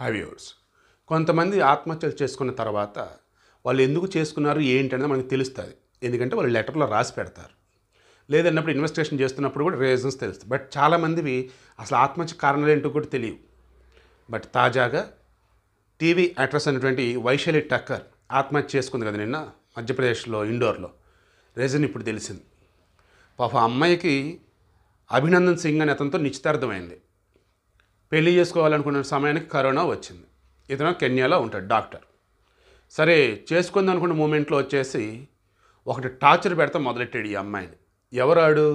హ్యావ్యూర్స్ కొంతమంది ఆత్మహత్యలు చేసుకున్న తర్వాత వాళ్ళు ఎందుకు చేసుకున్నారు ఏంటి అనేది మనకు తెలుస్తుంది ఎందుకంటే వాళ్ళు లెటర్లో రాసి పెడతారు లేదన్నప్పుడు ఇన్వెస్టిగేషన్ చేస్తున్నప్పుడు కూడా రీజన్స్ తెలుస్తాయి బట్ చాలామందివి అసలు ఆత్మహత్య కారణాలు ఏంటో కూడా తెలియవు బట్ తాజాగా టీవీ యాక్ట్రెస్ అనేటువంటి వైశాలి టక్కర్ ఆత్మహత్య చేసుకుంది కదా నిన్న మధ్యప్రదేశ్లో ఇండోర్లో రీజన్ ఇప్పుడు తెలిసింది పాప అమ్మాయికి అభినందన్ సింగ్ అనే అతనితో నిశ్చితార్థమైంది పెళ్లి చేసుకోవాలనుకున్న సమయానికి కరోనా వచ్చింది ఇతను కెన్యాలో ఉంటాడు డాక్టర్ సరే చేసుకుంది అనుకున్న మూమెంట్లో వచ్చేసి ఒకటి టార్చర్ పెడతా మొదలెట్టాడు ఈ అమ్మాయిని ఎవరాడు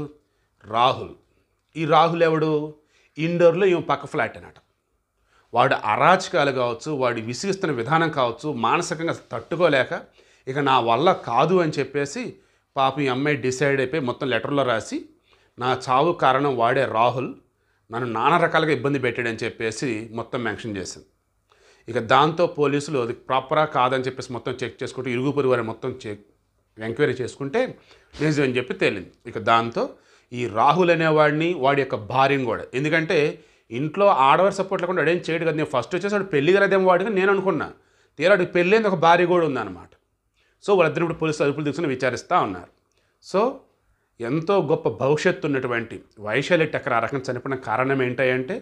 రాహుల్ ఈ రాహుల్ ఎవడు ఇండోర్లో ఈమె పక్క ఫ్లాట్ అనట వాడు అరాచకాలు కావచ్చు వాడు విసిగిస్తున్న విధానం కావచ్చు మానసికంగా తట్టుకోలేక ఇక నా వల్ల కాదు అని చెప్పేసి పాపం ఈ అమ్మాయి డిసైడ్ అయిపోయి మొత్తం లెటర్లో రాసి నా చావు కారణం వాడే రాహుల్ నన్ను నానా రకాలుగా ఇబ్బంది పెట్టాడని చెప్పేసి మొత్తం మెన్షన్ చేసింది ఇక దాంతో పోలీసులు అది ప్రాపరా కాదని చెప్పేసి మొత్తం చెక్ చేసుకుంటూ ఇరుగు పొరుగు మొత్తం చెక్ ఎంక్వైరీ చేసుకుంటే నిజం అని చెప్పి తేలింది ఇక దాంతో ఈ రాహుల్ అనేవాడిని వాడి యొక్క భార్యను కూడా ఎందుకంటే ఇంట్లో ఆడవారి సపోర్ట్ లేకుండా అడేం చేయడు కదా నేను ఫస్ట్ వచ్చేసి వాడు పెళ్లి కలదేమో వాడిగా నేను అనుకున్నా తీరా వాడికి పెళ్ళైంది ఒక భార్య కూడా ఉందన్నమాట సో వాళ్ళిద్దరు ఇప్పుడు పోలీసులు అదుపులు తీసుకుని విచారిస్తూ ఉన్నారు సో ఎంతో గొప్ప భవిష్యత్తు ఉన్నటువంటి వైశాల్య టక్కర్ ఆ రకంగా చనిపోయిన కారణం ఏంటంటే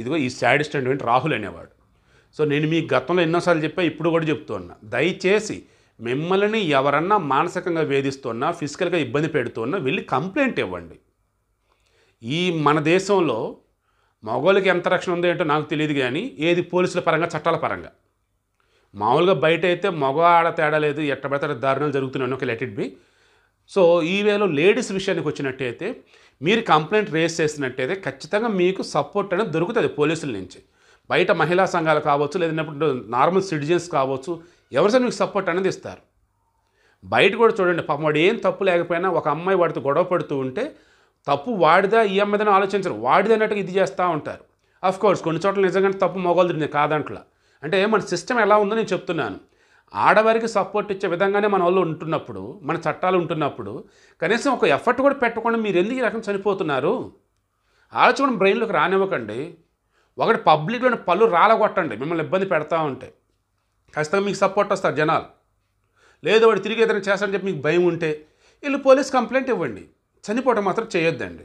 ఇదిగో ఈ శాడిస్ట్ అనేటువంటి రాహుల్ అనేవాడు సో నేను మీ గతంలో ఎన్నోసార్లు చెప్పా ఇప్పుడు కూడా చెప్తూ ఉన్నా దయచేసి మిమ్మల్ని ఎవరన్నా మానసికంగా వేధిస్తున్నా ఫిజికల్గా ఇబ్బంది పెడుతున్నా వెళ్ళి కంప్లైంట్ ఇవ్వండి ఈ మన దేశంలో మగవాళ్ళకి ఎంత రక్షణ ఉందో ఏంటో నాకు తెలియదు కానీ ఏది పోలీసుల పరంగా చట్టాల పరంగా మామూలుగా బయట అయితే మగ ఆడ తేడా లేదు ఎట్టబెట్ట దారుణాలు జరుగుతున్నాయి ఒక లెట్ ఇట్ బి సో ఈవేళ లేడీస్ విషయానికి వచ్చినట్టయితే మీరు కంప్లైంట్ రేస్ చేసినట్టయితే ఖచ్చితంగా మీకు సపోర్ట్ అనేది దొరుకుతుంది పోలీసుల నుంచి బయట మహిళా సంఘాలు కావచ్చు లేదంటే నార్మల్ సిటిజన్స్ కావచ్చు ఎవరిసైనా మీకు సపోర్ట్ అనేది ఇస్తారు బయట కూడా చూడండి పాపం వాడు ఏం తప్పు లేకపోయినా ఒక అమ్మాయి వాడితో గొడవ పడుతూ ఉంటే తప్పు వాడిదా ఈ అమ్మాయిదని ఆలోచించరు వాడిదన్నట్టుగా ఇది చేస్తూ ఉంటారు అఫ్ కోర్స్ కొన్ని చోట్ల నిజంగానే తప్పు తిరిగింది కాదంట్లా అంటే మన సిస్టమ్ ఎలా ఉందో నేను చెప్తున్నాను ఆడవారికి సపోర్ట్ ఇచ్చే విధంగానే మన వాళ్ళు ఉంటున్నప్పుడు మన చట్టాలు ఉంటున్నప్పుడు కనీసం ఒక ఎఫర్ట్ కూడా పెట్టకుండా మీరు ఎందుకు ఈ రకం చనిపోతున్నారు ఆలోచన బ్రెయిన్లోకి రానివ్వకండి ఒకటి పబ్లిక్లోని పళ్ళు రాలగొట్టండి మిమ్మల్ని ఇబ్బంది పెడతా ఉంటే ఖచ్చితంగా మీకు సపోర్ట్ వస్తారు జనాలు లేదు వాడు తిరిగి ఏదైనా చేస్తారని చెప్పి మీకు భయం ఉంటే వీళ్ళు పోలీస్ కంప్లైంట్ ఇవ్వండి చనిపోవటం మాత్రం చేయొద్దండి